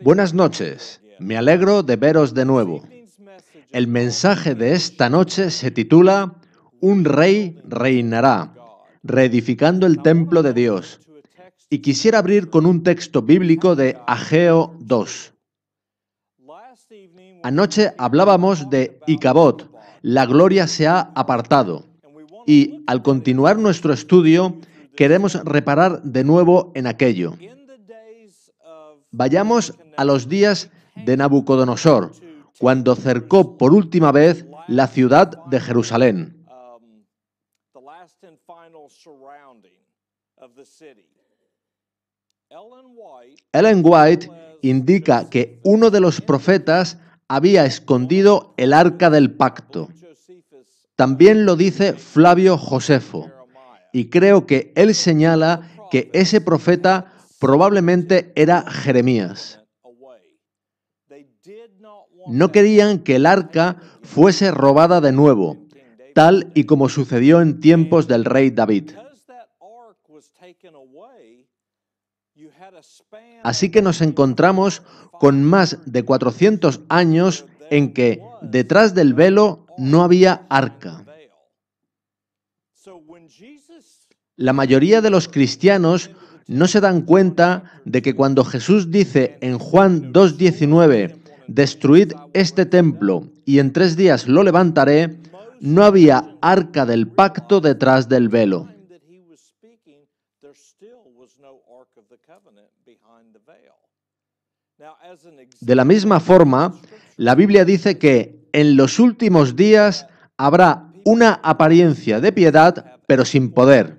Buenas noches, me alegro de veros de nuevo. El mensaje de esta noche se titula Un rey reinará, reedificando el templo de Dios. Y quisiera abrir con un texto bíblico de Ageo 2. Anoche hablábamos de Icabod, la gloria se ha apartado. Y al continuar nuestro estudio, queremos reparar de nuevo en aquello. Vayamos a los días de Nabucodonosor, cuando cercó por última vez la ciudad de Jerusalén. Ellen White indica que uno de los profetas había escondido el arca del pacto. También lo dice Flavio Josefo, y creo que él señala que ese profeta probablemente era Jeremías. No querían que el arca fuese robada de nuevo, tal y como sucedió en tiempos del rey David. Así que nos encontramos con más de 400 años en que detrás del velo no había arca. La mayoría de los cristianos no se dan cuenta de que cuando Jesús dice en Juan 2.19, destruid este templo y en tres días lo levantaré, no había arca del pacto detrás del velo. De la misma forma, la Biblia dice que en los últimos días habrá una apariencia de piedad, pero sin poder.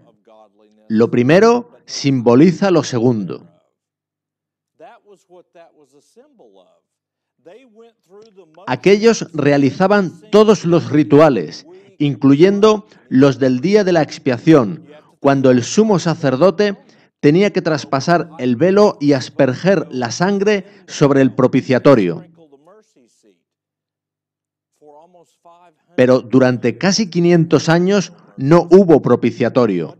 Lo primero simboliza lo segundo. Aquellos realizaban todos los rituales, incluyendo los del día de la expiación, cuando el sumo sacerdote tenía que traspasar el velo y asperger la sangre sobre el propiciatorio. Pero durante casi 500 años no hubo propiciatorio.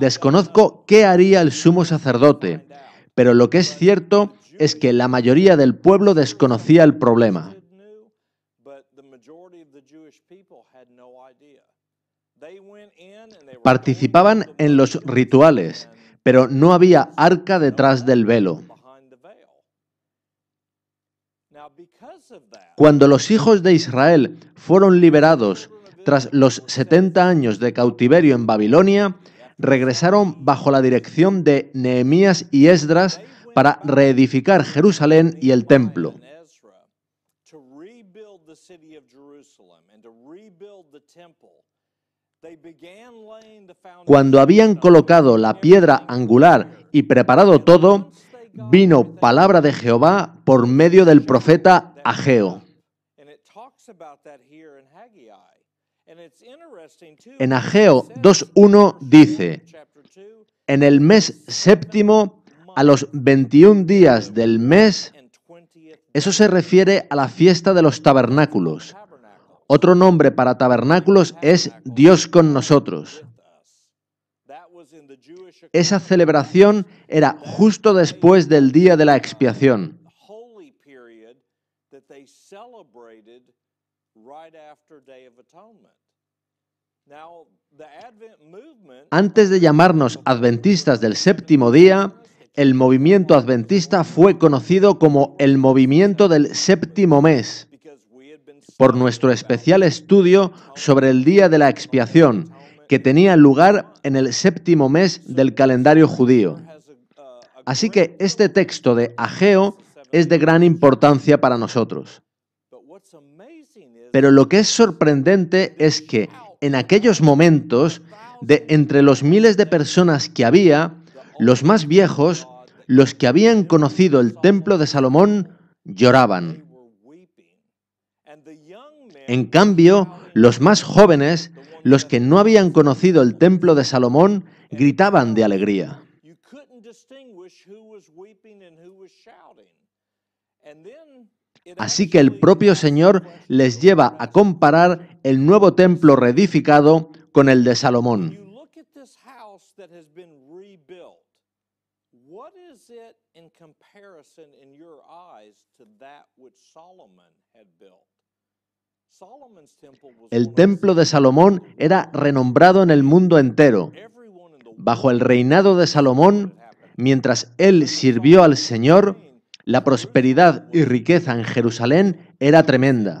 Desconozco qué haría el sumo sacerdote, pero lo que es cierto es que la mayoría del pueblo desconocía el problema. Participaban en los rituales, pero no había arca detrás del velo. Cuando los hijos de Israel fueron liberados tras los 70 años de cautiverio en Babilonia, regresaron bajo la dirección de Nehemías y Esdras para reedificar Jerusalén y el templo. Cuando habían colocado la piedra angular y preparado todo, vino palabra de Jehová por medio del profeta Ageo. En Ageo 2.1 dice, en el mes séptimo, a los 21 días del mes, eso se refiere a la fiesta de los tabernáculos. Otro nombre para tabernáculos es Dios con nosotros. Esa celebración era justo después del día de la expiación. Antes de llamarnos adventistas del séptimo día, el movimiento adventista fue conocido como el movimiento del séptimo mes, por nuestro especial estudio sobre el día de la expiación, que tenía lugar en el séptimo mes del calendario judío. Así que este texto de Ageo es de gran importancia para nosotros. Pero lo que es sorprendente es que en aquellos momentos, de entre los miles de personas que había, los más viejos, los que habían conocido el templo de Salomón, lloraban. En cambio, los más jóvenes, los que no habían conocido el templo de Salomón, gritaban de alegría. Así que el propio Señor les lleva a comparar el nuevo templo reedificado con el de Salomón. El templo de Salomón era renombrado en el mundo entero. Bajo el reinado de Salomón, mientras él sirvió al Señor, la prosperidad y riqueza en Jerusalén era tremenda.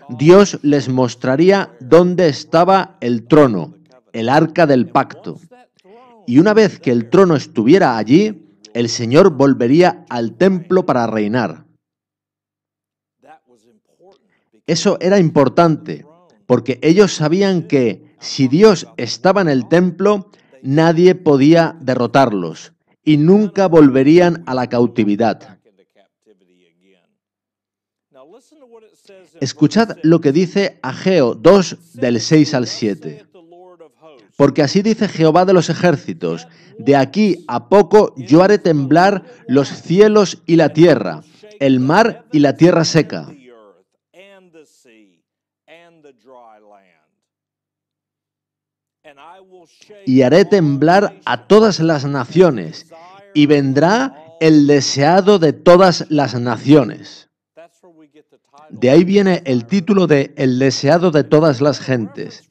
Dios les mostraría dónde estaba el trono, el arca del pacto. Y una vez que el trono estuviera allí, el Señor volvería al templo para reinar. Eso era importante, porque ellos sabían que si Dios estaba en el templo, nadie podía derrotarlos y nunca volverían a la cautividad. Escuchad lo que dice Ageo 2 del 6 al 7. Porque así dice Jehová de los ejércitos, de aquí a poco yo haré temblar los cielos y la tierra, el mar y la tierra seca. Y haré temblar a todas las naciones, y vendrá el deseado de todas las naciones. De ahí viene el título de El deseado de todas las gentes.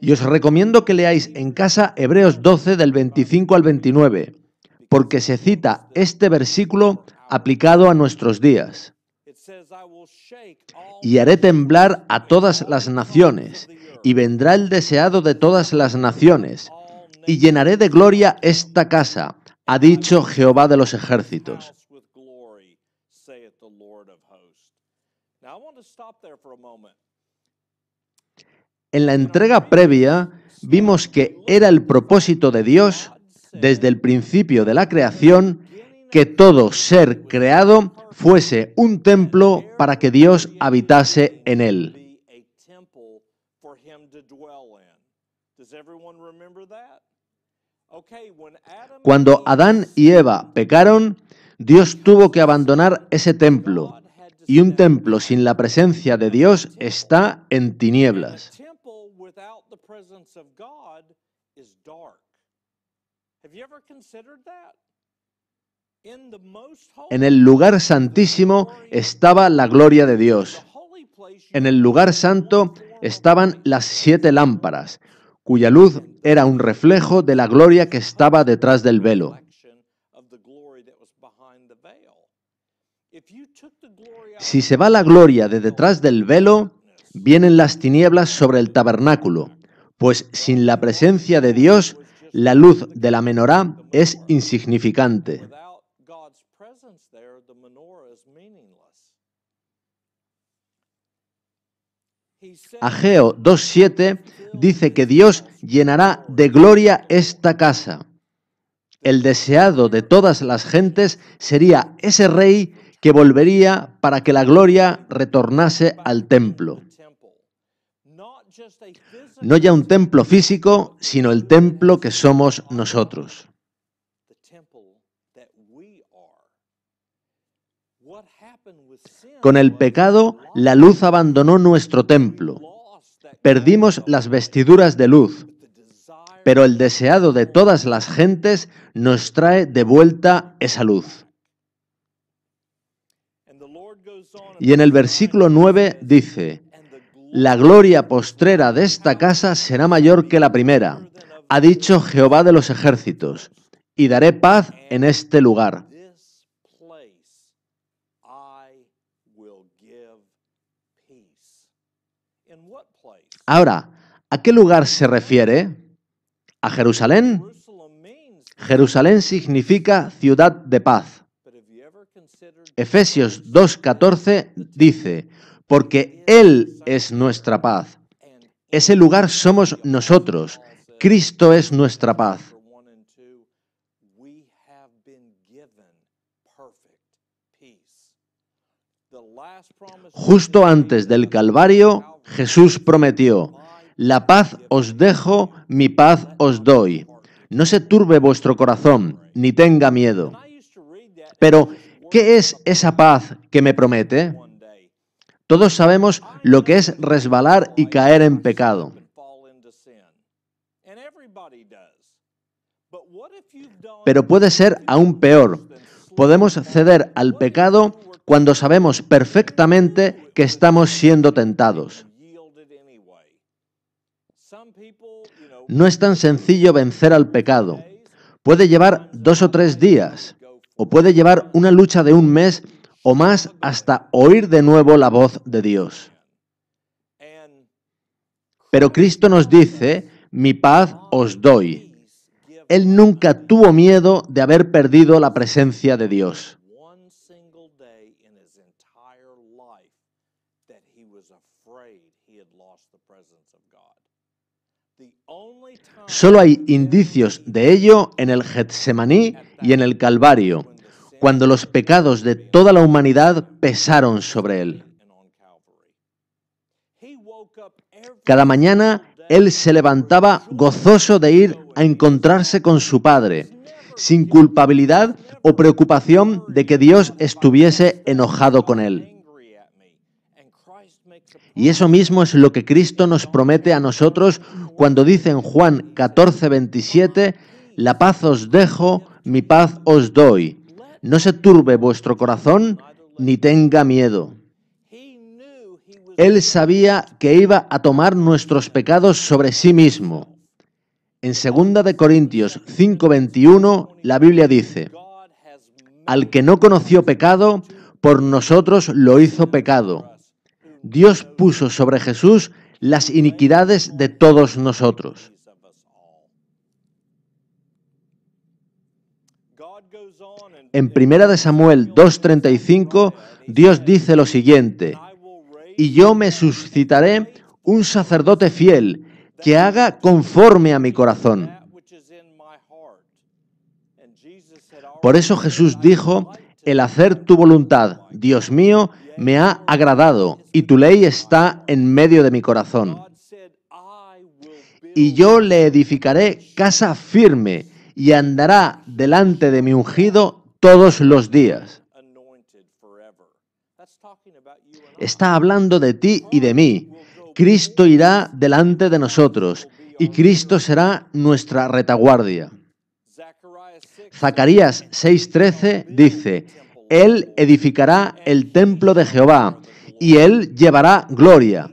Y os recomiendo que leáis en casa Hebreos 12 del 25 al 29, porque se cita este versículo aplicado a nuestros días. Y haré temblar a todas las naciones, y vendrá el deseado de todas las naciones, y llenaré de gloria esta casa, ha dicho Jehová de los ejércitos. En la entrega previa vimos que era el propósito de Dios desde el principio de la creación que todo ser creado fuese un templo para que Dios habitase en él. Cuando Adán y Eva pecaron, Dios tuvo que abandonar ese templo y un templo sin la presencia de Dios está en tinieblas. En el lugar santísimo estaba la gloria de Dios. En el lugar santo estaban las siete lámparas, cuya luz era un reflejo de la gloria que estaba detrás del velo. Si se va la gloria de detrás del velo, vienen las tinieblas sobre el tabernáculo, pues sin la presencia de Dios, la luz de la menorá es insignificante. Ageo 2.7 dice que Dios llenará de gloria esta casa. El deseado de todas las gentes sería ese rey que volvería para que la gloria retornase al templo. No ya un templo físico, sino el templo que somos nosotros. Con el pecado, la luz abandonó nuestro templo. Perdimos las vestiduras de luz, pero el deseado de todas las gentes nos trae de vuelta esa luz. Y en el versículo 9 dice, La gloria postrera de esta casa será mayor que la primera, ha dicho Jehová de los ejércitos, y daré paz en este lugar. Ahora, ¿a qué lugar se refiere? ¿A Jerusalén? Jerusalén significa ciudad de paz. Efesios 2.14 dice, porque Él es nuestra paz. Ese lugar somos nosotros. Cristo es nuestra paz. Justo antes del Calvario, Jesús prometió, la paz os dejo, mi paz os doy. No se turbe vuestro corazón, ni tenga miedo. Pero ¿Qué es esa paz que me promete? Todos sabemos lo que es resbalar y caer en pecado. Pero puede ser aún peor. Podemos ceder al pecado cuando sabemos perfectamente que estamos siendo tentados. No es tan sencillo vencer al pecado. Puede llevar dos o tres días o puede llevar una lucha de un mes o más hasta oír de nuevo la voz de Dios. Pero Cristo nos dice, mi paz os doy. Él nunca tuvo miedo de haber perdido la presencia de Dios. Solo hay indicios de ello en el Getsemaní y en el Calvario, cuando los pecados de toda la humanidad pesaron sobre él. Cada mañana él se levantaba gozoso de ir a encontrarse con su Padre, sin culpabilidad o preocupación de que Dios estuviese enojado con él. Y eso mismo es lo que Cristo nos promete a nosotros cuando dice en Juan 14, 27, la paz os dejo, mi paz os doy. No se turbe vuestro corazón ni tenga miedo. Él sabía que iba a tomar nuestros pecados sobre sí mismo. En 2 de Corintios 5:21 la Biblia dice: Al que no conoció pecado, por nosotros lo hizo pecado. Dios puso sobre Jesús las iniquidades de todos nosotros. En Primera de Samuel 2:35 Dios dice lo siguiente: Y yo me suscitaré un sacerdote fiel que haga conforme a mi corazón. Por eso Jesús dijo, el hacer tu voluntad, Dios mío, me ha agradado y tu ley está en medio de mi corazón. Y yo le edificaré casa firme y andará delante de mi ungido todos los días. Está hablando de ti y de mí. Cristo irá delante de nosotros y Cristo será nuestra retaguardia. Zacarías 6:13 dice, Él edificará el templo de Jehová y Él llevará gloria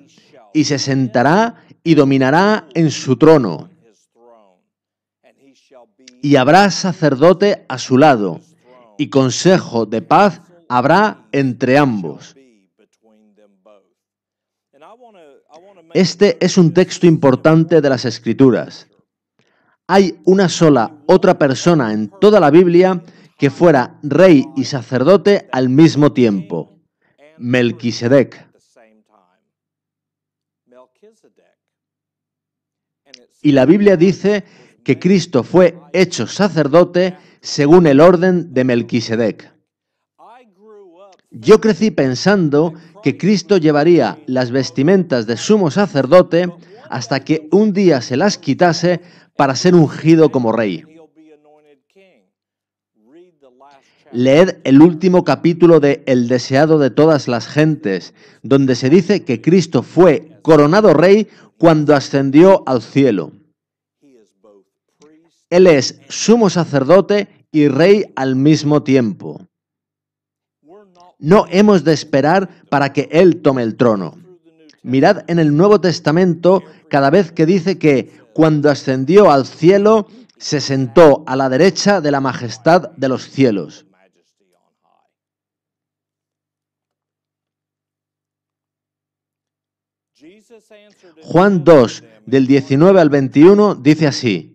y se sentará y dominará en su trono. Y habrá sacerdote a su lado y consejo de paz habrá entre ambos. Este es un texto importante de las Escrituras. Hay una sola otra persona en toda la Biblia que fuera rey y sacerdote al mismo tiempo, Melquisedec. Y la Biblia dice que Cristo fue hecho sacerdote según el orden de Melquisedec. Yo crecí pensando que Cristo llevaría las vestimentas de sumo sacerdote hasta que un día se las quitase para ser ungido como rey. Leed el último capítulo de El deseado de todas las gentes, donde se dice que Cristo fue coronado rey cuando ascendió al cielo. Él es sumo sacerdote y rey al mismo tiempo. No hemos de esperar para que Él tome el trono. Mirad en el Nuevo Testamento cada vez que dice que cuando ascendió al cielo, se sentó a la derecha de la majestad de los cielos. Juan 2, del 19 al 21, dice así,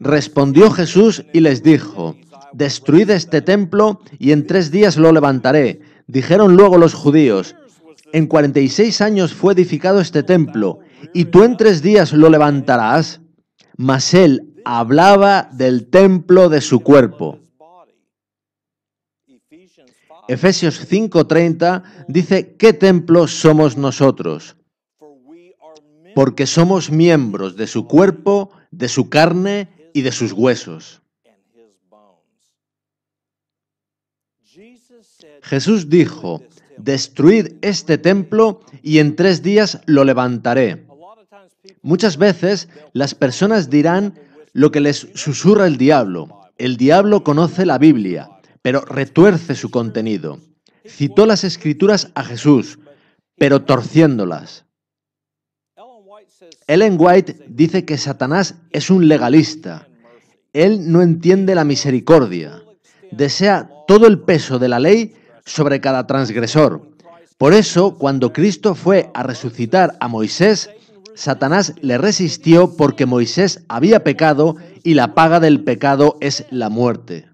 Respondió Jesús y les dijo, Destruid este templo y en tres días lo levantaré. Dijeron luego los judíos, En cuarenta y seis años fue edificado este templo, y tú en tres días lo levantarás. Mas él hablaba del templo de su cuerpo. Efesios 5:30 dice, ¿qué templo somos nosotros? Porque somos miembros de su cuerpo, de su carne y de sus huesos. Jesús dijo, destruid este templo y en tres días lo levantaré. Muchas veces las personas dirán lo que les susurra el diablo. El diablo conoce la Biblia, pero retuerce su contenido. Citó las escrituras a Jesús, pero torciéndolas. Ellen White dice que Satanás es un legalista. Él no entiende la misericordia. Desea todo el peso de la ley sobre cada transgresor. Por eso, cuando Cristo fue a resucitar a Moisés, Satanás le resistió porque Moisés había pecado y la paga del pecado es la muerte.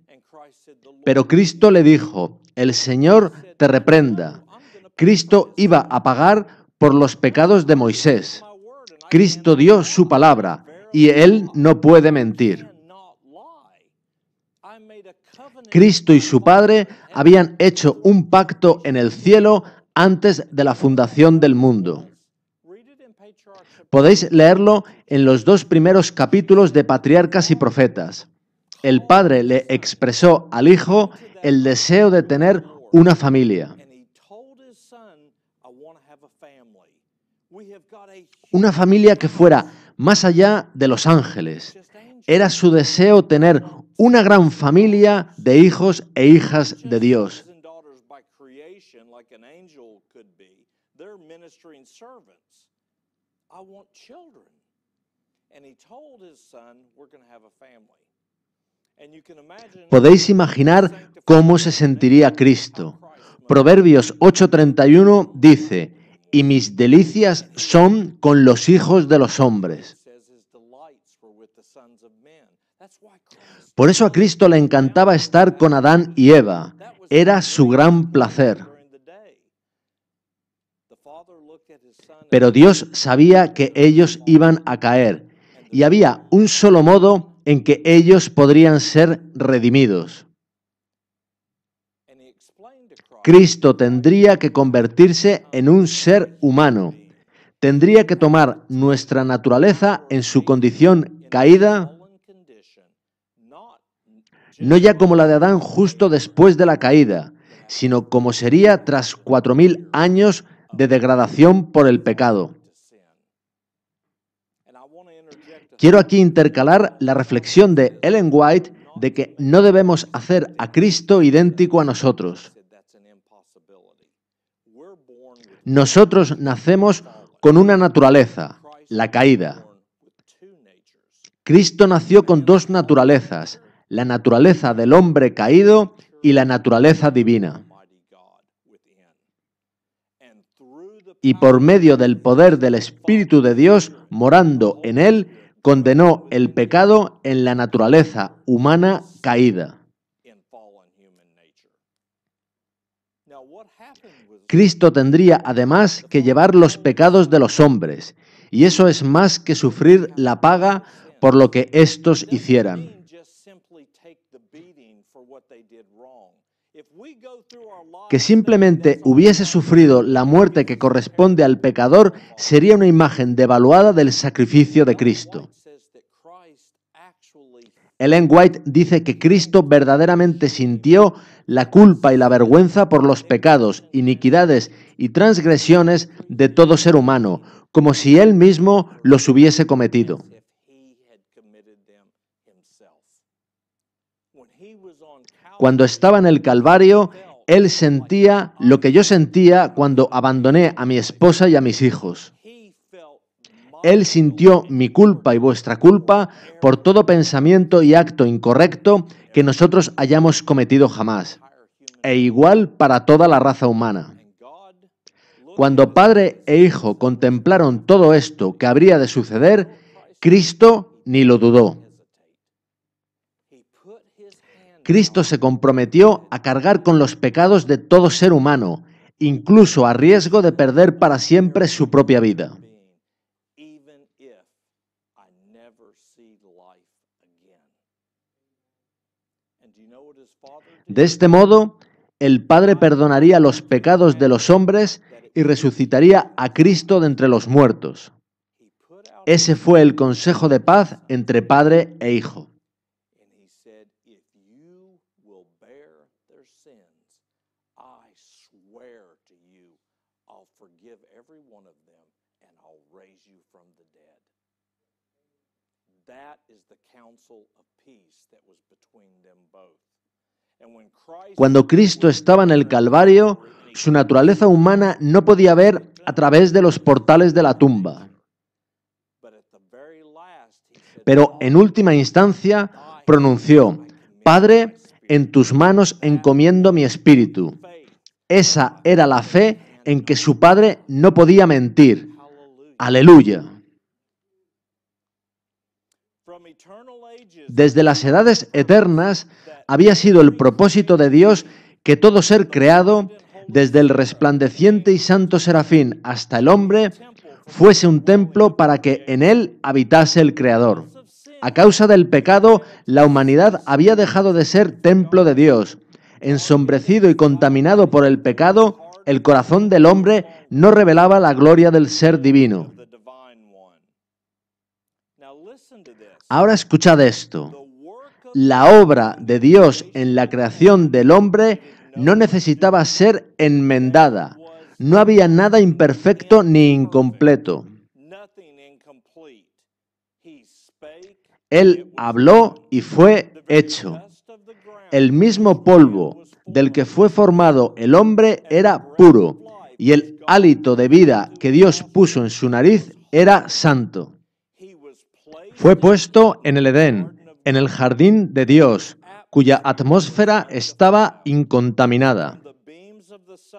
Pero Cristo le dijo, el Señor te reprenda. Cristo iba a pagar por los pecados de Moisés. Cristo dio su palabra y Él no puede mentir. Cristo y su Padre habían hecho un pacto en el cielo antes de la fundación del mundo. Podéis leerlo en los dos primeros capítulos de Patriarcas y Profetas. El Padre le expresó al Hijo el deseo de tener una familia. una familia que fuera más allá de los ángeles. Era su deseo tener una gran familia de hijos e hijas de Dios. Podéis imaginar cómo se sentiría Cristo. Proverbios 8:31 dice, y mis delicias son con los hijos de los hombres. Por eso a Cristo le encantaba estar con Adán y Eva. Era su gran placer. Pero Dios sabía que ellos iban a caer y había un solo modo en que ellos podrían ser redimidos. Cristo tendría que convertirse en un ser humano, tendría que tomar nuestra naturaleza en su condición caída, no ya como la de Adán justo después de la caída, sino como sería tras cuatro mil años de degradación por el pecado. Quiero aquí intercalar la reflexión de Ellen White de que no debemos hacer a Cristo idéntico a nosotros. Nosotros nacemos con una naturaleza, la caída. Cristo nació con dos naturalezas, la naturaleza del hombre caído y la naturaleza divina. Y por medio del poder del Espíritu de Dios morando en él, condenó el pecado en la naturaleza humana caída. Cristo tendría además que llevar los pecados de los hombres, y eso es más que sufrir la paga por lo que éstos hicieran. Que simplemente hubiese sufrido la muerte que corresponde al pecador sería una imagen devaluada del sacrificio de Cristo. Ellen White dice que Cristo verdaderamente sintió la culpa y la vergüenza por los pecados, iniquidades y transgresiones de todo ser humano, como si él mismo los hubiese cometido. Cuando estaba en el Calvario, él sentía lo que yo sentía cuando abandoné a mi esposa y a mis hijos. Él sintió mi culpa y vuestra culpa por todo pensamiento y acto incorrecto que nosotros hayamos cometido jamás, e igual para toda la raza humana. Cuando Padre e Hijo contemplaron todo esto que habría de suceder, Cristo ni lo dudó. Cristo se comprometió a cargar con los pecados de todo ser humano, incluso a riesgo de perder para siempre su propia vida. De este modo, el Padre perdonaría los pecados de los hombres y resucitaría a Cristo de entre los muertos. Ese fue el consejo de paz entre Padre e Hijo. Cuando Cristo estaba en el Calvario, su naturaleza humana no podía ver a través de los portales de la tumba. Pero oh, en última instancia pronunció, Padre, en tus manos encomiendo mi espíritu. Esa era la fe en que su padre no podía mentir. Aleluya. Desde las edades eternas había sido el propósito de Dios que todo ser creado, desde el resplandeciente y santo serafín hasta el hombre, fuese un templo para que en él habitase el Creador. A causa del pecado, la humanidad había dejado de ser templo de Dios. Ensombrecido y contaminado por el pecado, el corazón del hombre no revelaba la gloria del ser divino. Ahora escuchad esto la obra de Dios en la creación del hombre no necesitaba ser enmendada. No había nada imperfecto ni incompleto. Él habló y fue hecho. El mismo polvo del que fue formado el hombre era puro y el hálito de vida que Dios puso en su nariz era santo. Fue puesto en el Edén en el jardín de Dios, cuya atmósfera estaba incontaminada.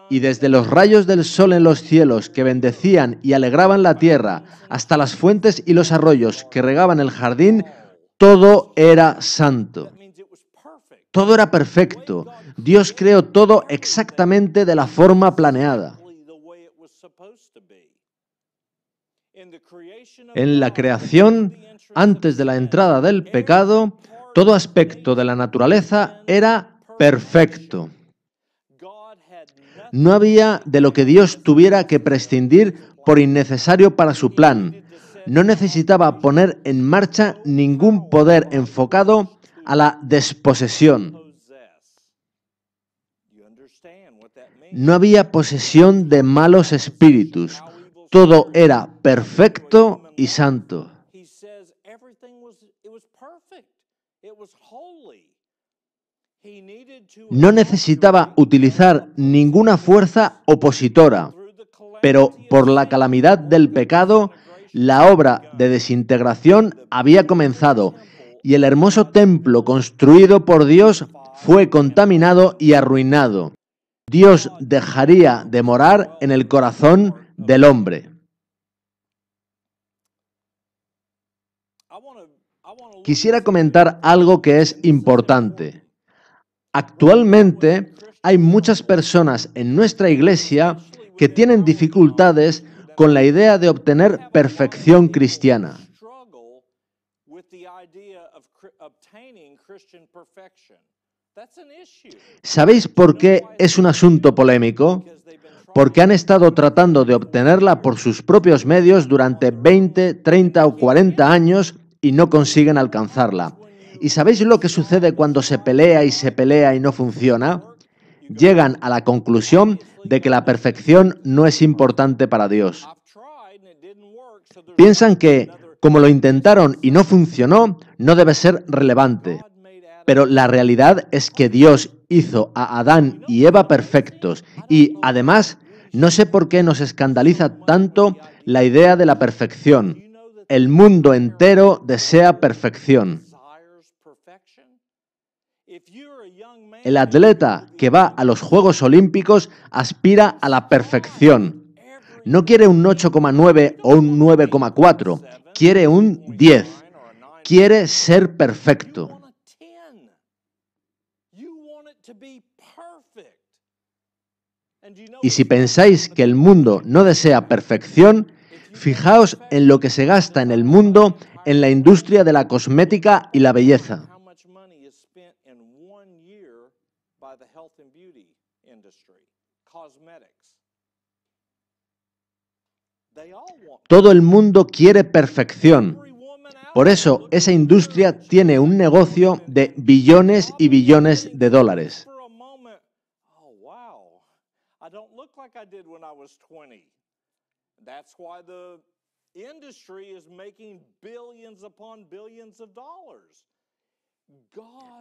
Y desde los rayos del sol en los cielos que bendecían y alegraban la tierra, hasta las fuentes y los arroyos que regaban el jardín, todo era santo. Todo era perfecto. Dios creó todo exactamente de la forma planeada. En la creación antes de la entrada del pecado, todo aspecto de la naturaleza era perfecto. No había de lo que Dios tuviera que prescindir por innecesario para su plan. No necesitaba poner en marcha ningún poder enfocado a la desposesión. No había posesión de malos espíritus. Todo era perfecto y santo. No necesitaba utilizar ninguna fuerza opositora, pero por la calamidad del pecado, la obra de desintegración había comenzado y el hermoso templo construido por Dios fue contaminado y arruinado. Dios dejaría de morar en el corazón del hombre. quisiera comentar algo que es importante. Actualmente hay muchas personas en nuestra iglesia que tienen dificultades con la idea de obtener perfección cristiana. ¿Sabéis por qué es un asunto polémico? Porque han estado tratando de obtenerla por sus propios medios durante 20, 30 o 40 años y no consiguen alcanzarla. ¿Y sabéis lo que sucede cuando se pelea y se pelea y no funciona? Llegan a la conclusión de que la perfección no es importante para Dios. Piensan que, como lo intentaron y no funcionó, no debe ser relevante. Pero la realidad es que Dios hizo a Adán y Eva perfectos y, además, no sé por qué nos escandaliza tanto la idea de la perfección el mundo entero desea perfección. El atleta que va a los Juegos Olímpicos aspira a la perfección. No quiere un 8,9 o un 9,4, quiere un 10. Quiere ser perfecto. Y si pensáis que el mundo no desea perfección, Fijaos en lo que se gasta en el mundo en la industria de la cosmética y la belleza. Todo el mundo quiere perfección. Por eso esa industria tiene un negocio de billones y billones de dólares.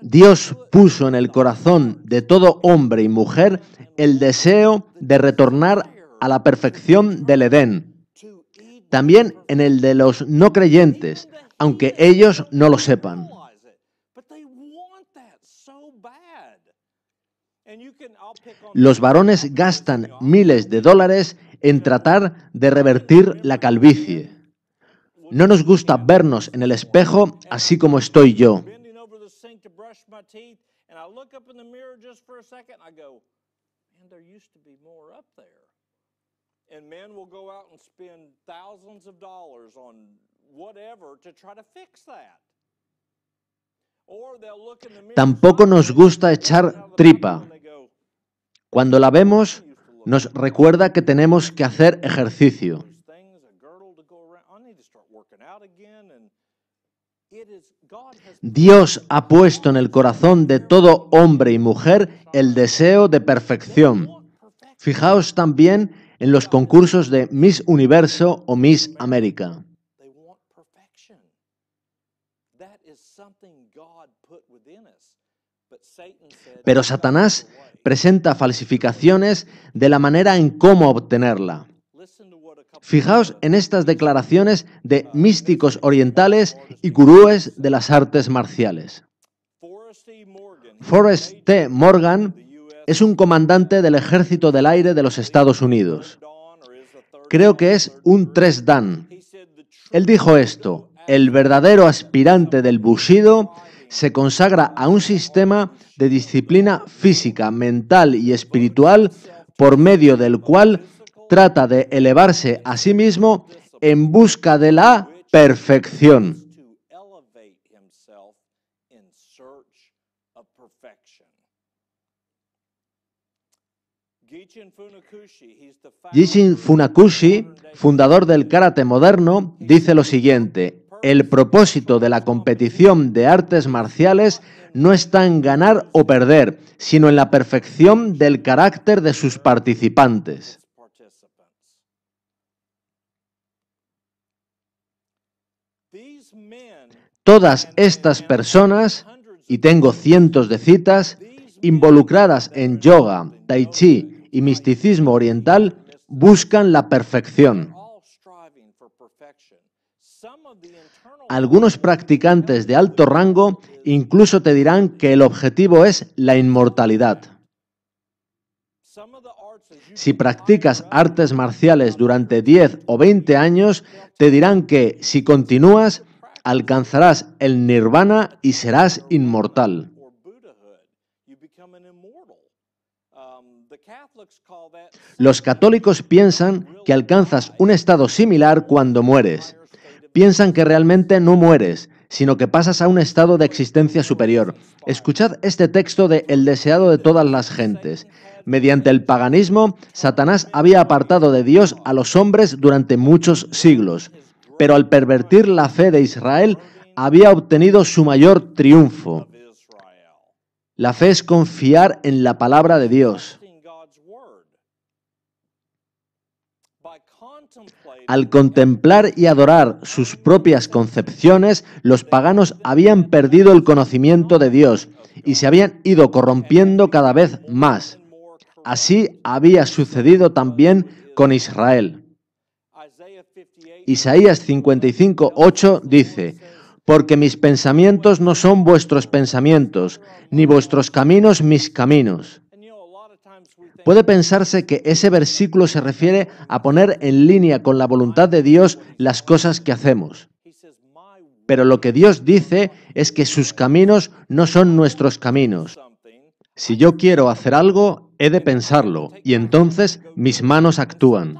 Dios puso en el corazón de todo hombre y mujer el deseo de retornar a la perfección del Edén, también en el de los no creyentes, aunque ellos no lo sepan. Los varones gastan miles de dólares en tratar de revertir la calvicie. No nos gusta vernos en el espejo así como estoy yo. Tampoco nos gusta echar tripa. Cuando la vemos, nos recuerda que tenemos que hacer ejercicio. Dios ha puesto en el corazón de todo hombre y mujer el deseo de perfección. Fijaos también en los concursos de Miss Universo o Miss América. Pero Satanás presenta falsificaciones de la manera en cómo obtenerla. Fijaos en estas declaraciones de místicos orientales y gurúes de las artes marciales. Forrest T. Morgan es un comandante del Ejército del Aire de los Estados Unidos. Creo que es un 3 Dan. Él dijo esto, el verdadero aspirante del Bushido se consagra a un sistema de disciplina física, mental y espiritual por medio del cual trata de elevarse a sí mismo en busca de la perfección. Jishin Funakushi, fundador del karate moderno, dice lo siguiente, el propósito de la competición de artes marciales no está en ganar o perder, sino en la perfección del carácter de sus participantes. Todas estas personas, y tengo cientos de citas, involucradas en yoga, tai chi y misticismo oriental, buscan la perfección algunos practicantes de alto rango incluso te dirán que el objetivo es la inmortalidad. Si practicas artes marciales durante 10 o 20 años, te dirán que si continúas, alcanzarás el nirvana y serás inmortal. Los católicos piensan que alcanzas un estado similar cuando mueres piensan que realmente no mueres, sino que pasas a un estado de existencia superior. Escuchad este texto de El deseado de todas las gentes. Mediante el paganismo, Satanás había apartado de Dios a los hombres durante muchos siglos, pero al pervertir la fe de Israel había obtenido su mayor triunfo. La fe es confiar en la palabra de Dios. Al contemplar y adorar sus propias concepciones, los paganos habían perdido el conocimiento de Dios y se habían ido corrompiendo cada vez más. Así había sucedido también con Israel. Isaías 55:8 dice, Porque mis pensamientos no son vuestros pensamientos, ni vuestros caminos mis caminos. Puede pensarse que ese versículo se refiere a poner en línea con la voluntad de Dios las cosas que hacemos. Pero lo que Dios dice es que sus caminos no son nuestros caminos. Si yo quiero hacer algo, he de pensarlo, y entonces mis manos actúan.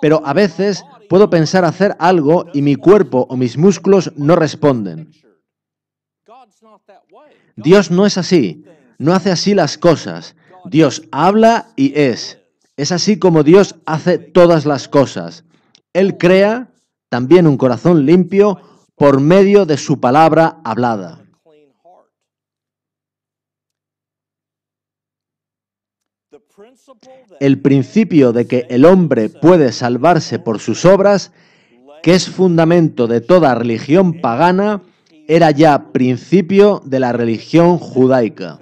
Pero a veces puedo pensar hacer algo y mi cuerpo o mis músculos no responden. Dios no es así, no hace así las cosas. Dios habla y es. Es así como Dios hace todas las cosas. Él crea también un corazón limpio por medio de su palabra hablada. El principio de que el hombre puede salvarse por sus obras, que es fundamento de toda religión pagana, era ya principio de la religión judaica.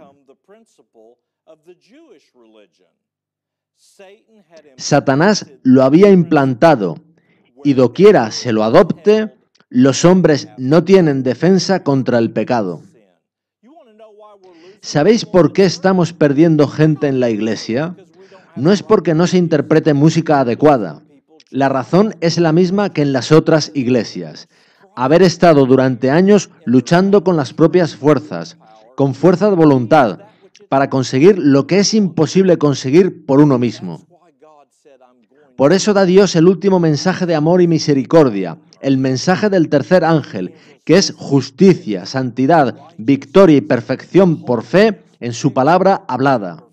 Satanás lo había implantado y doquiera se lo adopte, los hombres no tienen defensa contra el pecado. ¿Sabéis por qué estamos perdiendo gente en la iglesia? No es porque no se interprete música adecuada. La razón es la misma que en las otras iglesias. Haber estado durante años luchando con las propias fuerzas, con fuerza de voluntad, para conseguir lo que es imposible conseguir por uno mismo. Por eso da Dios el último mensaje de amor y misericordia, el mensaje del tercer ángel, que es justicia, santidad, victoria y perfección por fe en su palabra hablada.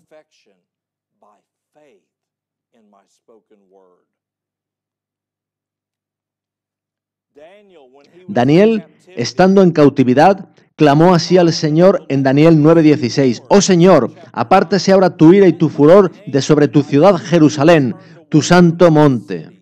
Daniel, estando en cautividad, clamó así al Señor en Daniel 9:16, Oh Señor, apártese ahora tu ira y tu furor de sobre tu ciudad Jerusalén, tu santo monte.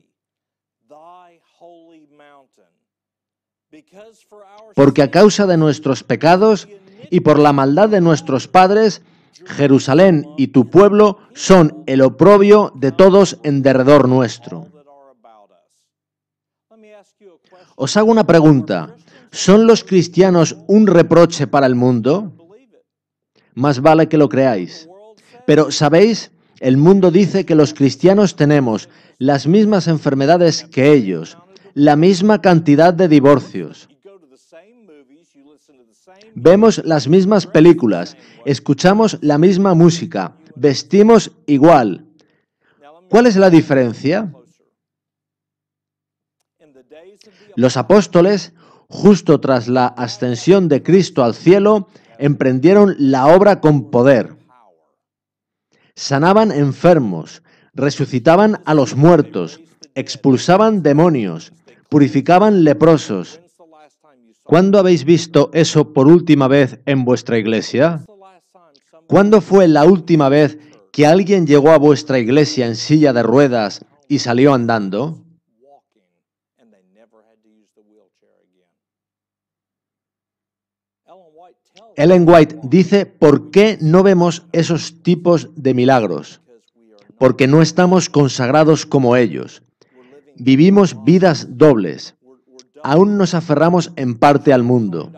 Porque a causa de nuestros pecados y por la maldad de nuestros padres, Jerusalén y tu pueblo son el oprobio de todos en derredor nuestro. Os hago una pregunta. ¿Son los cristianos un reproche para el mundo? Más vale que lo creáis. Pero, ¿sabéis? El mundo dice que los cristianos tenemos las mismas enfermedades que ellos, la misma cantidad de divorcios. Vemos las mismas películas, escuchamos la misma música, vestimos igual. ¿Cuál es la diferencia? Los apóstoles, justo tras la ascensión de Cristo al cielo, emprendieron la obra con poder sanaban enfermos, resucitaban a los muertos, expulsaban demonios, purificaban leprosos. ¿Cuándo habéis visto eso por última vez en vuestra iglesia? ¿Cuándo fue la última vez que alguien llegó a vuestra iglesia en silla de ruedas y salió andando? Ellen White dice, ¿por qué no vemos esos tipos de milagros? Porque no estamos consagrados como ellos. Vivimos vidas dobles. Aún nos aferramos en parte al mundo.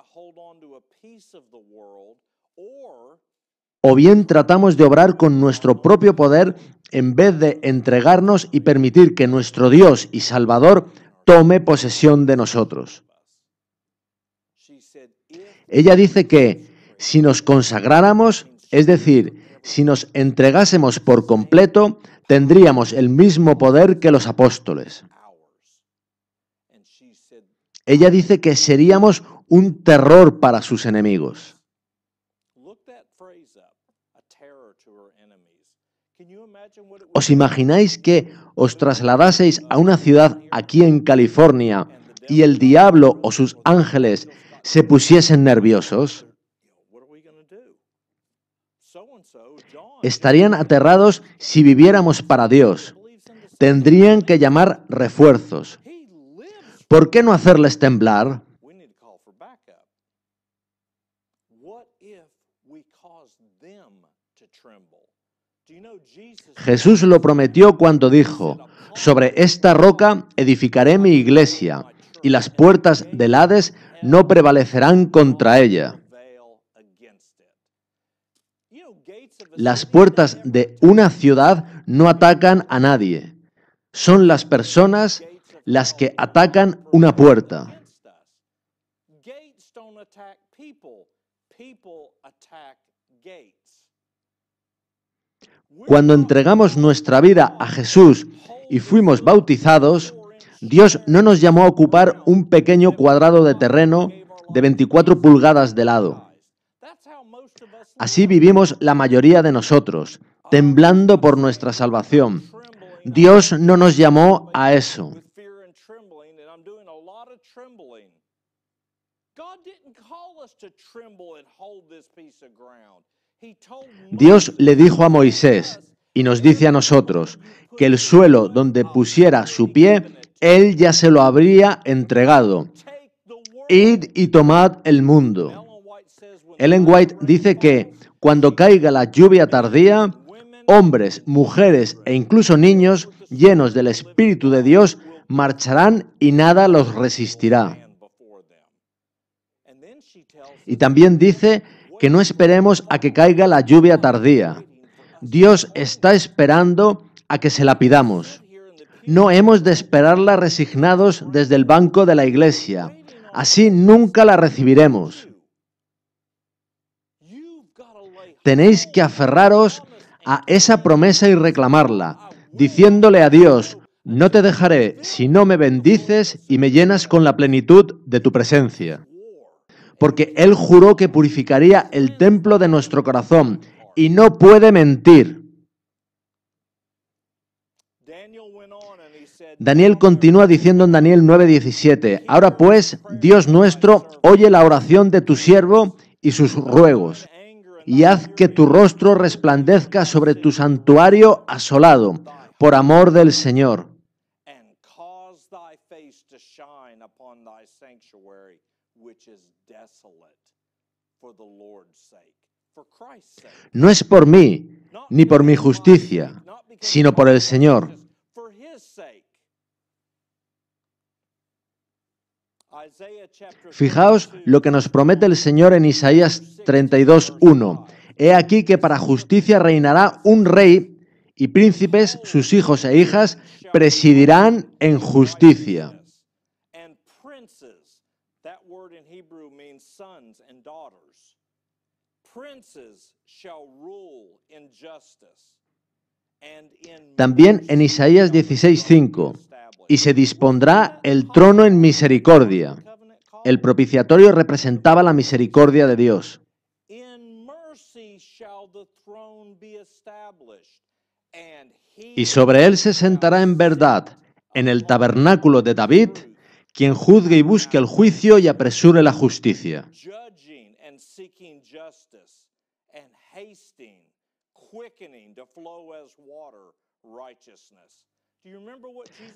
O bien tratamos de obrar con nuestro propio poder en vez de entregarnos y permitir que nuestro Dios y Salvador tome posesión de nosotros. Ella dice que si nos consagráramos, es decir, si nos entregásemos por completo, tendríamos el mismo poder que los apóstoles. Ella dice que seríamos un terror para sus enemigos. ¿Os imagináis que os trasladaseis a una ciudad aquí en California y el diablo o sus ángeles se pusiesen nerviosos? estarían aterrados si viviéramos para Dios. Tendrían que llamar refuerzos. ¿Por qué no hacerles temblar? Jesús lo prometió cuando dijo, sobre esta roca edificaré mi iglesia, y las puertas del Hades no prevalecerán contra ella. Las puertas de una ciudad no atacan a nadie. Son las personas las que atacan una puerta. Cuando entregamos nuestra vida a Jesús y fuimos bautizados, Dios no nos llamó a ocupar un pequeño cuadrado de terreno de 24 pulgadas de lado. Así vivimos la mayoría de nosotros, temblando por nuestra salvación. Dios no nos llamó a eso. Dios le dijo a Moisés, y nos dice a nosotros, que el suelo donde pusiera su pie, él ya se lo habría entregado. Id y tomad el mundo. Ellen White dice que cuando caiga la lluvia tardía, hombres, mujeres e incluso niños llenos del Espíritu de Dios marcharán y nada los resistirá. Y también dice que no esperemos a que caiga la lluvia tardía. Dios está esperando a que se la pidamos. No hemos de esperarla resignados desde el banco de la iglesia. Así nunca la recibiremos. tenéis que aferraros a esa promesa y reclamarla, diciéndole a Dios, no te dejaré si no me bendices y me llenas con la plenitud de tu presencia. Porque Él juró que purificaría el templo de nuestro corazón y no puede mentir. Daniel continúa diciendo en Daniel 9:17, Ahora pues, Dios nuestro, oye la oración de tu siervo y sus ruegos y haz que tu rostro resplandezca sobre tu santuario asolado, por amor del Señor. No es por mí, ni por mi justicia, sino por el Señor, Fijaos lo que nos promete el Señor en Isaías 32.1. He aquí que para justicia reinará un rey y príncipes, sus hijos e hijas, presidirán en justicia. También en Isaías 5 y se dispondrá el trono en misericordia. El propiciatorio representaba la misericordia de Dios. Y sobre él se sentará en verdad, en el tabernáculo de David, quien juzgue y busque el juicio y apresure la justicia.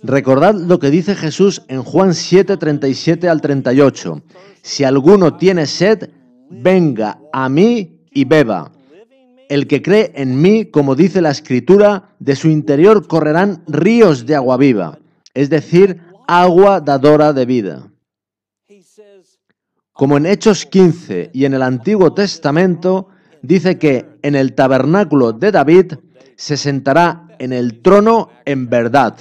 Recordad lo que dice Jesús en Juan 7, 37 al 38. Si alguno tiene sed, venga a mí y beba. El que cree en mí, como dice la escritura, de su interior correrán ríos de agua viva, es decir, agua dadora de vida. Como en Hechos 15 y en el Antiguo Testamento, dice que en el tabernáculo de David se sentará en el trono en verdad.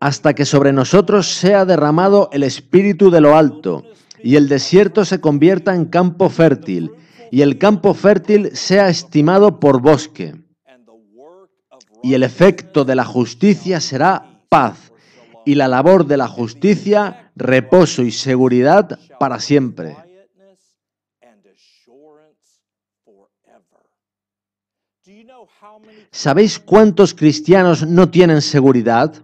Hasta que sobre nosotros sea derramado el espíritu de lo alto, y el desierto se convierta en campo fértil, y el campo fértil sea estimado por bosque. Y el efecto de la justicia será paz, y la labor de la justicia, reposo y seguridad para siempre. ¿Sabéis cuántos cristianos no tienen seguridad?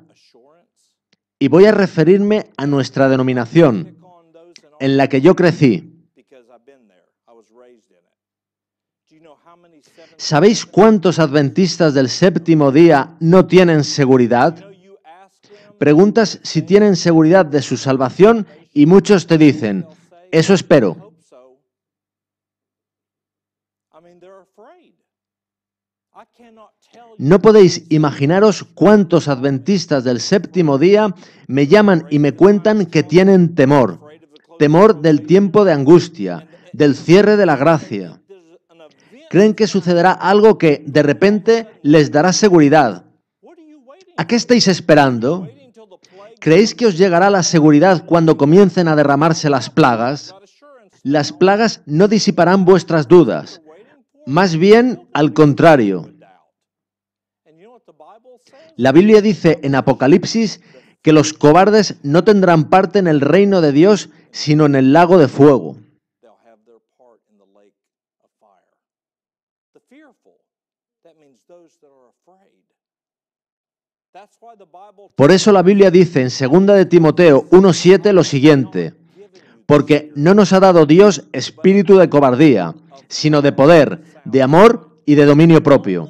Y voy a referirme a nuestra denominación, en la que yo crecí. ¿Sabéis cuántos adventistas del séptimo día no tienen seguridad? Preguntas si tienen seguridad de su salvación y muchos te dicen, eso espero. No podéis imaginaros cuántos adventistas del séptimo día me llaman y me cuentan que tienen temor, temor del tiempo de angustia, del cierre de la gracia. Creen que sucederá algo que de repente les dará seguridad. ¿A qué estáis esperando? ¿Creéis que os llegará la seguridad cuando comiencen a derramarse las plagas? Las plagas no disiparán vuestras dudas, más bien al contrario la Biblia dice en Apocalipsis que los cobardes no tendrán parte en el reino de Dios, sino en el lago de fuego. Por eso la Biblia dice en 2 de Timoteo 1.7 lo siguiente, porque no nos ha dado Dios espíritu de cobardía, sino de poder, de amor y de dominio propio.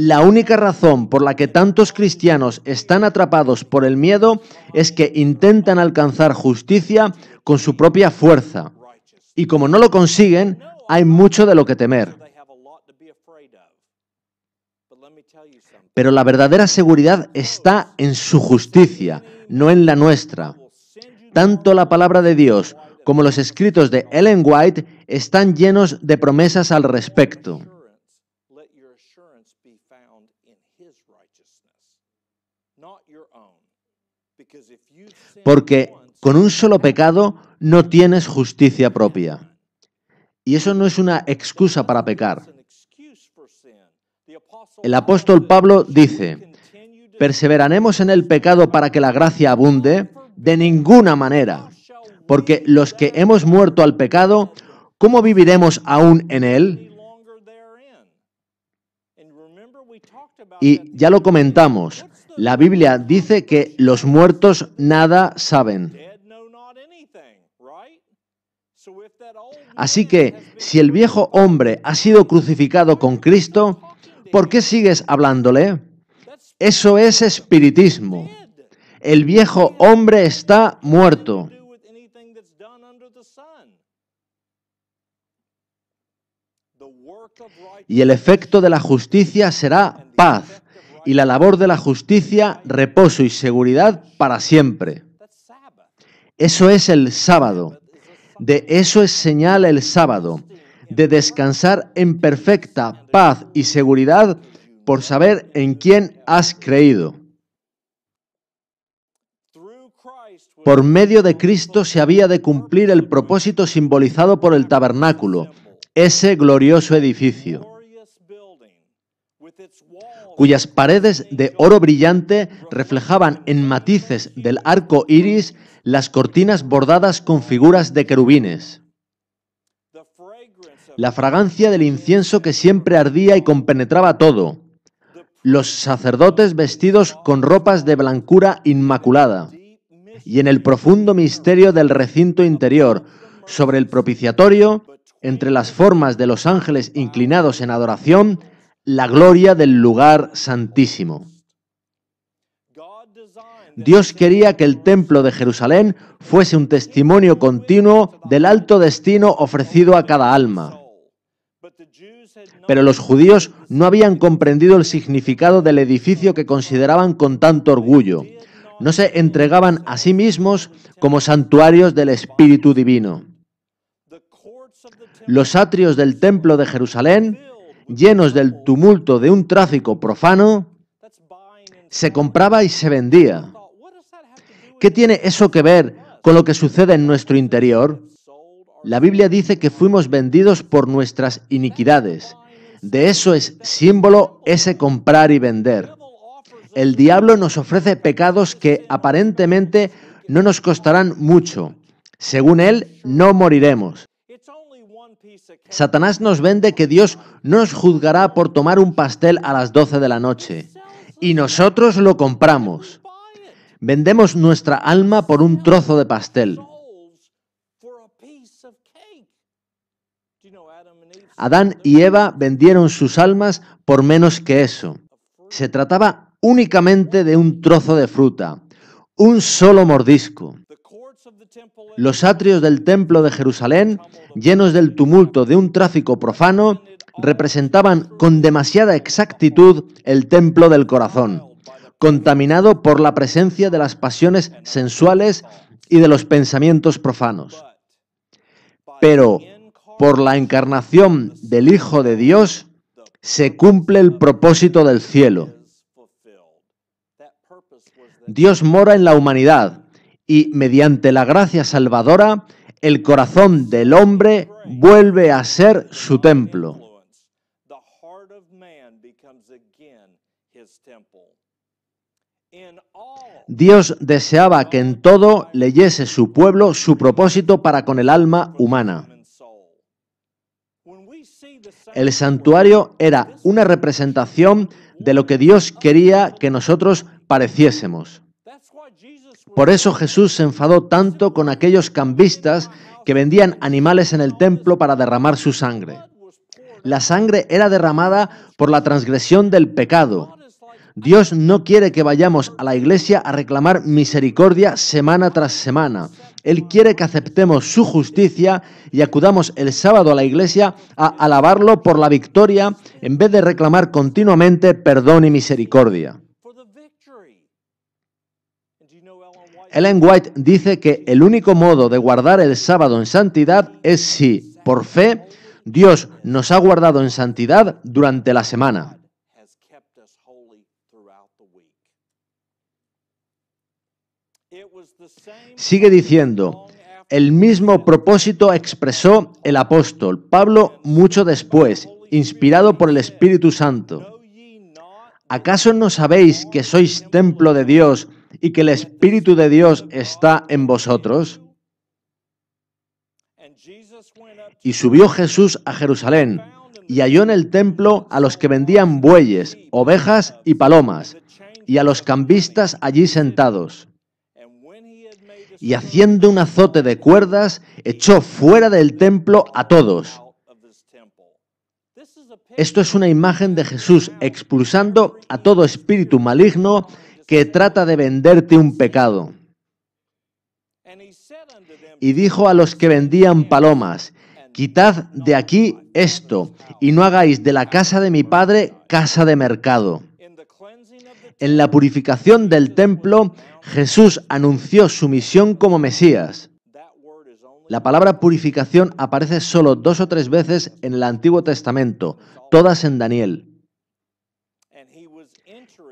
La única razón por la que tantos cristianos están atrapados por el miedo es que intentan alcanzar justicia con su propia fuerza. Y como no lo consiguen, hay mucho de lo que temer. Pero la verdadera seguridad está en su justicia, no en la nuestra. Tanto la palabra de Dios como los escritos de Ellen White están llenos de promesas al respecto. Porque con un solo pecado no tienes justicia propia. Y eso no es una excusa para pecar. El apóstol Pablo dice, perseveraremos en el pecado para que la gracia abunde de ninguna manera, porque los que hemos muerto al pecado, ¿cómo viviremos aún en él? Y ya lo comentamos, la Biblia dice que los muertos nada saben. Así que, si el viejo hombre ha sido crucificado con Cristo, ¿por qué sigues hablándole? Eso es espiritismo. El viejo hombre está muerto. Y el efecto de la justicia será paz, y la labor de la justicia reposo y seguridad para siempre. Eso es el sábado. De eso es señal el sábado, de descansar en perfecta paz y seguridad por saber en quién has creído. Por medio de Cristo se había de cumplir el propósito simbolizado por el tabernáculo, ese glorioso edificio cuyas paredes de oro brillante reflejaban en matices del arco iris las cortinas bordadas con figuras de querubines. La fragancia del incienso que siempre ardía y compenetraba todo. Los sacerdotes vestidos con ropas de blancura inmaculada. Y en el profundo misterio del recinto interior, sobre el propiciatorio, entre las formas de los ángeles inclinados en adoración, la gloria del lugar santísimo. Dios quería que el templo de Jerusalén fuese un testimonio continuo del alto destino ofrecido a cada alma. Pero los judíos no habían comprendido el significado del edificio que consideraban con tanto orgullo. No se entregaban a sí mismos como santuarios del Espíritu Divino. Los atrios del templo de Jerusalén llenos del tumulto de un tráfico profano, se compraba y se vendía. ¿Qué tiene eso que ver con lo que sucede en nuestro interior? La Biblia dice que fuimos vendidos por nuestras iniquidades. De eso es símbolo ese comprar y vender. El diablo nos ofrece pecados que aparentemente no nos costarán mucho. Según él, no moriremos. Satanás nos vende que Dios nos juzgará por tomar un pastel a las 12 de la noche. Y nosotros lo compramos. Vendemos nuestra alma por un trozo de pastel. Adán y Eva vendieron sus almas por menos que eso. Se trataba únicamente de un trozo de fruta, un solo mordisco. Los atrios del templo de Jerusalén, llenos del tumulto de un tráfico profano, representaban con demasiada exactitud el templo del corazón, contaminado por la presencia de las pasiones sensuales y de los pensamientos profanos. Pero por la encarnación del Hijo de Dios se cumple el propósito del cielo. Dios mora en la humanidad y mediante la gracia salvadora, el corazón del hombre vuelve a ser su templo. Dios deseaba que en todo leyese su pueblo su propósito para con el alma humana. El santuario era una representación de lo que Dios quería que nosotros pareciésemos. Por eso Jesús se enfadó tanto con aquellos cambistas que vendían animales en el templo para derramar su sangre. La sangre era derramada por la transgresión del pecado. Dios no quiere que vayamos a la iglesia a reclamar misericordia semana tras semana. Él quiere que aceptemos su justicia y acudamos el sábado a la iglesia a alabarlo por la victoria en vez de reclamar continuamente perdón y misericordia. Ellen White dice que el único modo de guardar el sábado en santidad es si, por fe, Dios nos ha guardado en santidad durante la semana. Sigue diciendo, el mismo propósito expresó el apóstol Pablo mucho después, inspirado por el Espíritu Santo. ¿Acaso no sabéis que sois templo de Dios y que el Espíritu de Dios está en vosotros? Y subió Jesús a Jerusalén y halló en el templo a los que vendían bueyes, ovejas y palomas, y a los cambistas allí sentados. Y haciendo un azote de cuerdas, echó fuera del templo a todos. Esto es una imagen de Jesús expulsando a todo espíritu maligno que trata de venderte un pecado. Y dijo a los que vendían palomas, quitad de aquí esto, y no hagáis de la casa de mi padre casa de mercado. En la purificación del templo, Jesús anunció su misión como Mesías. La palabra purificación aparece solo dos o tres veces en el Antiguo Testamento, todas en Daniel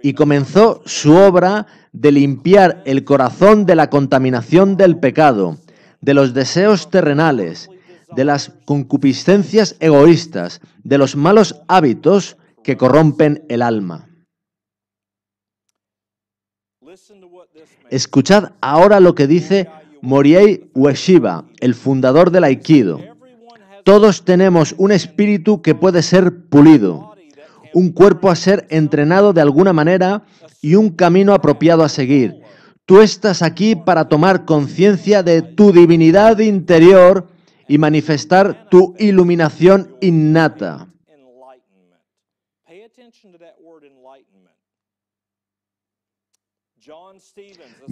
y comenzó su obra de limpiar el corazón de la contaminación del pecado, de los deseos terrenales, de las concupiscencias egoístas, de los malos hábitos que corrompen el alma. Escuchad ahora lo que dice Moriei Ueshiba, el fundador del Aikido. Todos tenemos un espíritu que puede ser pulido un cuerpo a ser entrenado de alguna manera y un camino apropiado a seguir. Tú estás aquí para tomar conciencia de tu divinidad interior y manifestar tu iluminación innata.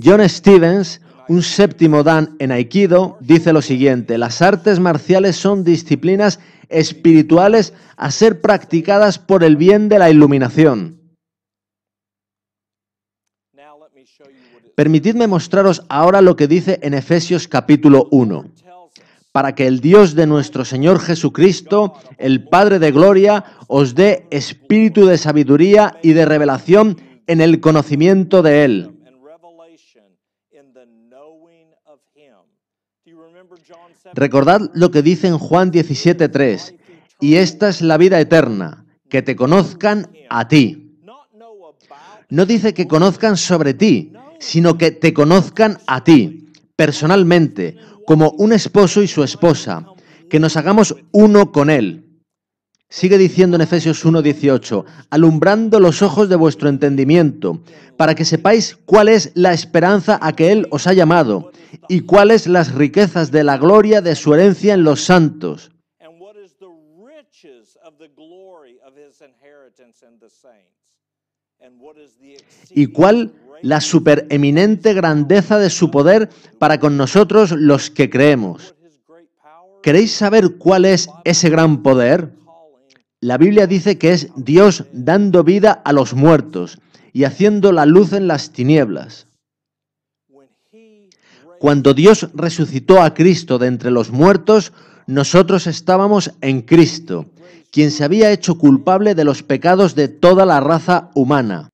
John Stevens, un séptimo dan en Aikido, dice lo siguiente, las artes marciales son disciplinas espirituales a ser practicadas por el bien de la iluminación. Permitidme mostraros ahora lo que dice en Efesios capítulo 1, para que el Dios de nuestro Señor Jesucristo, el Padre de Gloria, os dé espíritu de sabiduría y de revelación en el conocimiento de Él Recordad lo que dice en Juan 17.3, y esta es la vida eterna, que te conozcan a ti. No dice que conozcan sobre ti, sino que te conozcan a ti, personalmente, como un esposo y su esposa, que nos hagamos uno con él. Sigue diciendo en Efesios 1:18, alumbrando los ojos de vuestro entendimiento, para que sepáis cuál es la esperanza a que Él os ha llamado, y cuáles las riquezas de la gloria de su herencia en los santos. Y cuál la supereminente grandeza de su poder para con nosotros los que creemos. ¿Queréis saber cuál es ese gran poder? La Biblia dice que es Dios dando vida a los muertos y haciendo la luz en las tinieblas. Cuando Dios resucitó a Cristo de entre los muertos, nosotros estábamos en Cristo, quien se había hecho culpable de los pecados de toda la raza humana.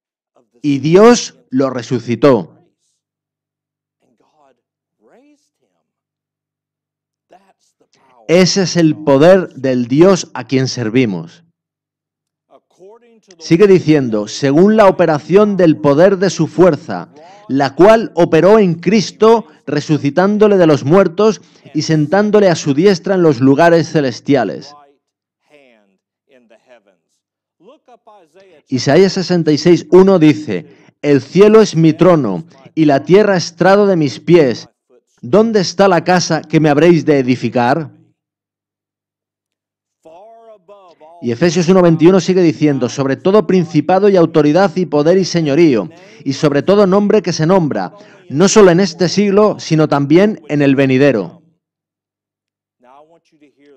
Y Dios lo resucitó. Ese es el poder del Dios a quien servimos. Sigue diciendo, según la operación del poder de su fuerza, la cual operó en Cristo, resucitándole de los muertos y sentándole a su diestra en los lugares celestiales. Isaías 66, 1 dice, El cielo es mi trono y la tierra estrado de mis pies. ¿Dónde está la casa que me habréis de edificar? Y Efesios 1.21 sigue diciendo, sobre todo principado y autoridad y poder y señorío, y sobre todo nombre que se nombra, no solo en este siglo, sino también en el venidero.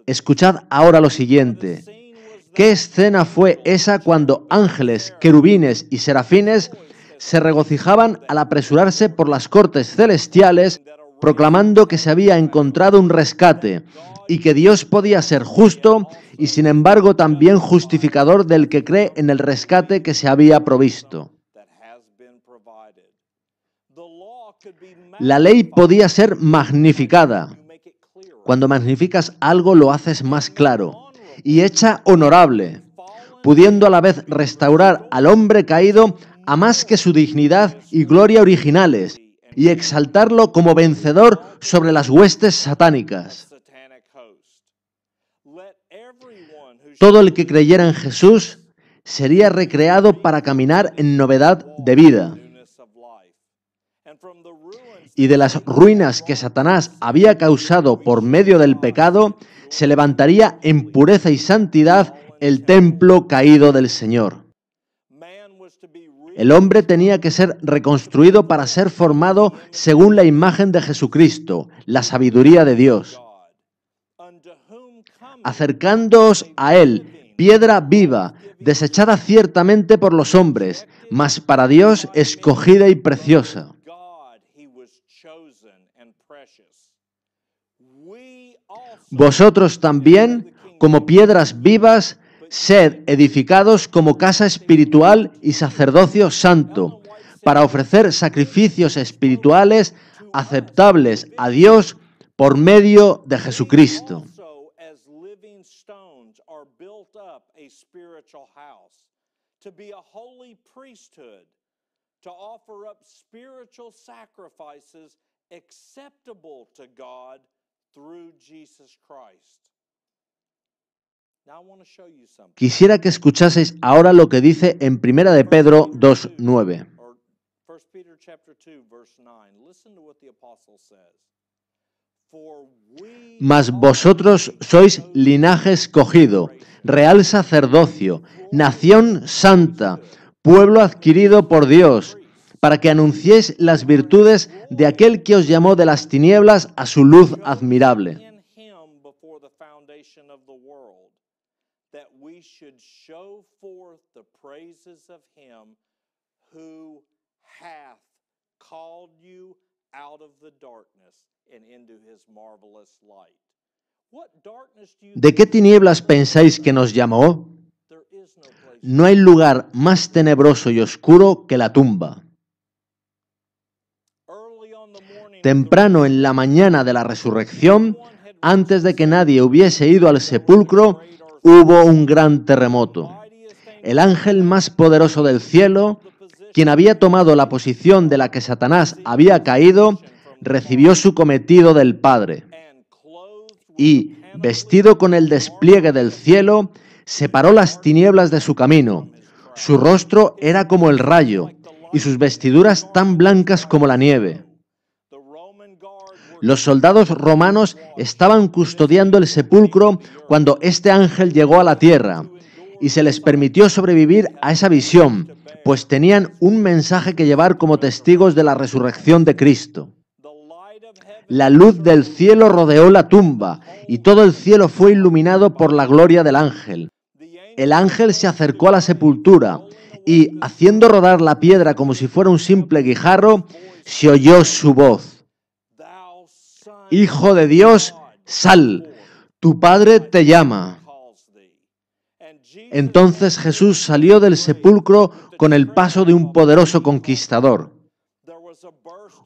Escuchad ahora lo siguiente. ¿Qué escena fue esa cuando ángeles, querubines y serafines se regocijaban al apresurarse por las cortes celestiales proclamando que se había encontrado un rescate y que Dios podía ser justo y sin embargo también justificador del que cree en el rescate que se había provisto. La ley podía ser magnificada. Cuando magnificas algo lo haces más claro y hecha honorable, pudiendo a la vez restaurar al hombre caído a más que su dignidad y gloria originales, y exaltarlo como vencedor sobre las huestes satánicas. Todo el que creyera en Jesús sería recreado para caminar en novedad de vida. Y de las ruinas que Satanás había causado por medio del pecado, se levantaría en pureza y santidad el templo caído del Señor. El hombre tenía que ser reconstruido para ser formado según la imagen de Jesucristo, la sabiduría de Dios. Acercándoos a Él, piedra viva, desechada ciertamente por los hombres, mas para Dios escogida y preciosa. Vosotros también, como piedras vivas, ser edificados como casa espiritual y sacerdocio santo, para ofrecer sacrificios espirituales aceptables a Dios por medio de Jesucristo. Quisiera que escuchaseis ahora lo que dice en Primera de Pedro 2:9. Mas vosotros sois linaje escogido, real sacerdocio, nación santa, pueblo adquirido por Dios, para que anunciéis las virtudes de aquel que os llamó de las tinieblas a su luz admirable. ¿De qué tinieblas pensáis que nos llamó? No hay lugar más tenebroso y oscuro que la tumba. Temprano en la mañana de la resurrección, antes de que nadie hubiese ido al sepulcro, hubo un gran terremoto. El ángel más poderoso del cielo, quien había tomado la posición de la que Satanás había caído, recibió su cometido del Padre. Y, vestido con el despliegue del cielo, separó las tinieblas de su camino. Su rostro era como el rayo, y sus vestiduras tan blancas como la nieve. Los soldados romanos estaban custodiando el sepulcro cuando este ángel llegó a la tierra y se les permitió sobrevivir a esa visión, pues tenían un mensaje que llevar como testigos de la resurrección de Cristo. La luz del cielo rodeó la tumba y todo el cielo fue iluminado por la gloria del ángel. El ángel se acercó a la sepultura y, haciendo rodar la piedra como si fuera un simple guijarro, se oyó su voz. Hijo de Dios, sal, tu Padre te llama. Entonces Jesús salió del sepulcro con el paso de un poderoso conquistador.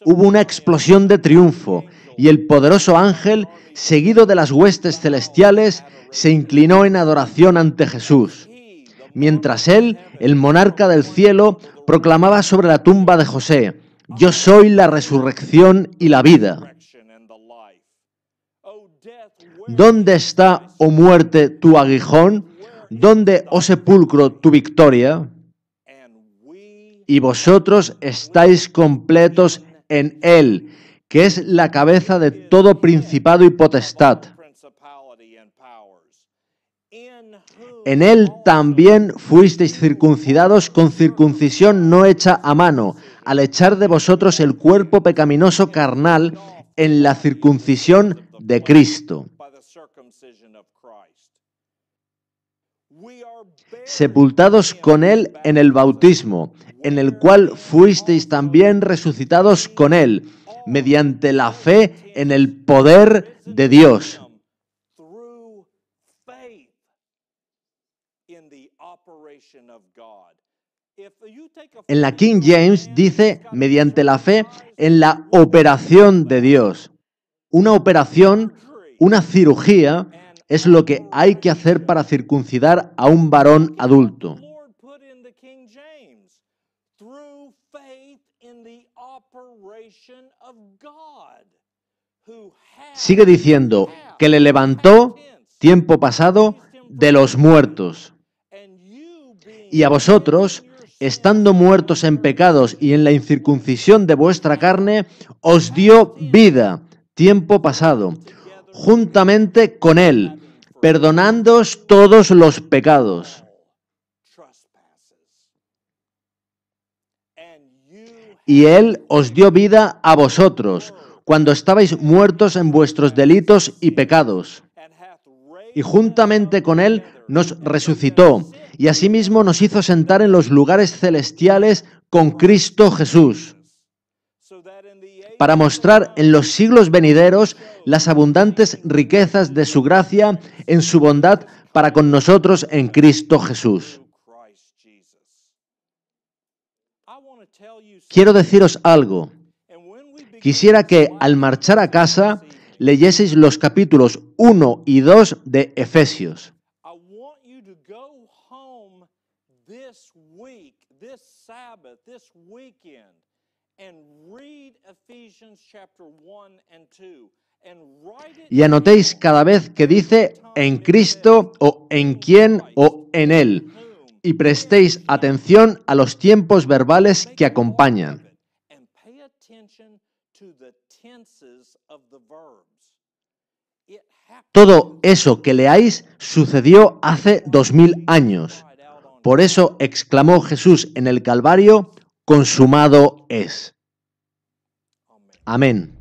Hubo una explosión de triunfo y el poderoso ángel, seguido de las huestes celestiales, se inclinó en adoración ante Jesús. Mientras él, el monarca del cielo, proclamaba sobre la tumba de José, Yo soy la resurrección y la vida. ¿Dónde está, oh muerte, tu aguijón? ¿Dónde, oh sepulcro, tu victoria? Y vosotros estáis completos en Él, que es la cabeza de todo principado y potestad. En Él también fuisteis circuncidados con circuncisión no hecha a mano, al echar de vosotros el cuerpo pecaminoso carnal en la circuncisión de Cristo sepultados con Él en el bautismo, en el cual fuisteis también resucitados con Él, mediante la fe en el poder de Dios. En la King James dice, mediante la fe en la operación de Dios. Una operación, una cirugía, es lo que hay que hacer para circuncidar a un varón adulto. Sigue diciendo que le levantó tiempo pasado de los muertos. Y a vosotros, estando muertos en pecados y en la incircuncisión de vuestra carne, os dio vida tiempo pasado juntamente con Él, perdonándoos todos los pecados. Y Él os dio vida a vosotros, cuando estabais muertos en vuestros delitos y pecados. Y juntamente con Él nos resucitó, y asimismo nos hizo sentar en los lugares celestiales con Cristo Jesús para mostrar en los siglos venideros las abundantes riquezas de su gracia en su bondad para con nosotros en Cristo Jesús. Quiero deciros algo. Quisiera que al marchar a casa leyeseis los capítulos 1 y 2 de Efesios. Y anotéis cada vez que dice en Cristo o en quién o en Él. Y prestéis atención a los tiempos verbales que acompañan. Todo eso que leáis sucedió hace dos mil años. Por eso exclamó Jesús en el Calvario, consumado es. Amén.